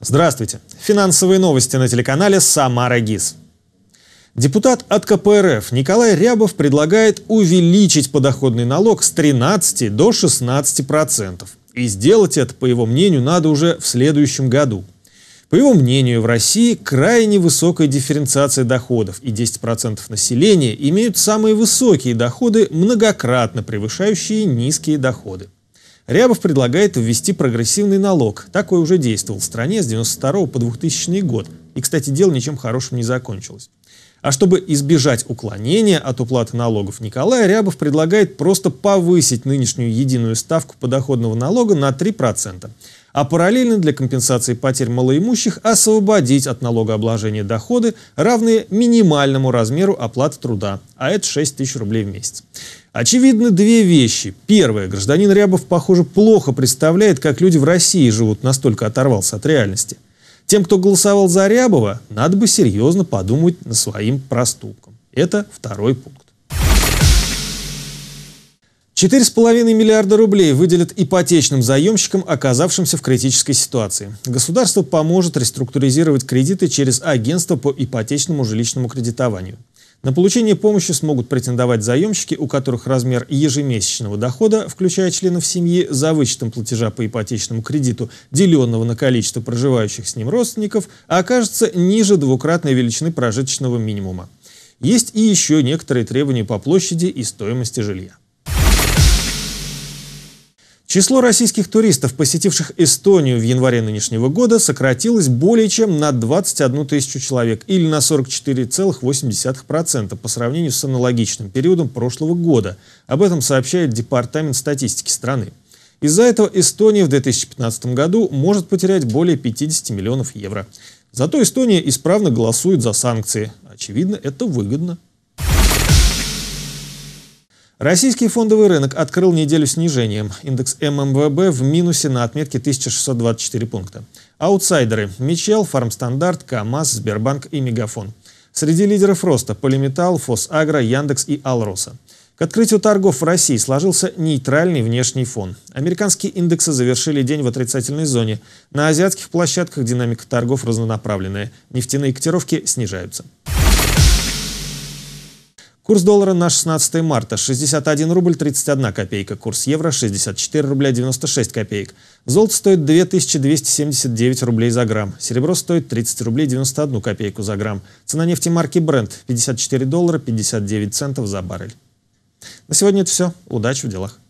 Здравствуйте. Финансовые новости на телеканале «Самара ГИС». Депутат от КПРФ Николай Рябов предлагает увеличить подоходный налог с 13 до 16 процентов. И сделать это, по его мнению, надо уже в следующем году. По его мнению, в России крайне высокая дифференциация доходов, и 10% населения имеют самые высокие доходы, многократно превышающие низкие доходы. Рябов предлагает ввести прогрессивный налог. Такой уже действовал в стране с 92 по 2000 год. И, кстати, дело ничем хорошим не закончилось. А чтобы избежать уклонения от уплаты налогов, Николай Рябов предлагает просто повысить нынешнюю единую ставку подоходного налога на 3%, а параллельно для компенсации потерь малоимущих освободить от налогообложения доходы, равные минимальному размеру оплаты труда, а это 6 тысяч рублей в месяц. Очевидны две вещи. Первое. Гражданин Рябов, похоже, плохо представляет, как люди в России живут, настолько оторвался от реальности – тем, кто голосовал за Рябова, надо бы серьезно подумать над своим проступком. Это второй пункт. 4,5 миллиарда рублей выделят ипотечным заемщикам, оказавшимся в критической ситуации. Государство поможет реструктуризировать кредиты через агентство по ипотечному жилищному кредитованию. На получение помощи смогут претендовать заемщики, у которых размер ежемесячного дохода, включая членов семьи, за вычетом платежа по ипотечному кредиту, деленного на количество проживающих с ним родственников, окажется ниже двукратной величины прожиточного минимума. Есть и еще некоторые требования по площади и стоимости жилья. Число российских туристов, посетивших Эстонию в январе нынешнего года, сократилось более чем на 21 тысячу человек или на 44,8% по сравнению с аналогичным периодом прошлого года. Об этом сообщает Департамент статистики страны. Из-за этого Эстония в 2015 году может потерять более 50 миллионов евро. Зато Эстония исправно голосует за санкции. Очевидно, это выгодно. Российский фондовый рынок открыл неделю снижением. Индекс ММВБ в минусе на отметке 1624 пункта. Аутсайдеры – Мичел, Фармстандарт, КАМАЗ, Сбербанк и Мегафон. Среди лидеров роста – Полиметалл, Фосагро, Яндекс и Алроса. К открытию торгов в России сложился нейтральный внешний фон. Американские индексы завершили день в отрицательной зоне. На азиатских площадках динамика торгов разнонаправленная. Нефтяные котировки снижаются. Курс доллара на 16 марта 61 рубль 31 копейка, курс евро 64 рубля 96 копеек. Золото стоит 2279 рублей за грамм, серебро стоит 30 рублей 91 копейку за грамм. Цена нефти марки Brent 54 доллара 59 центов за баррель. На сегодня это все. Удачи в делах.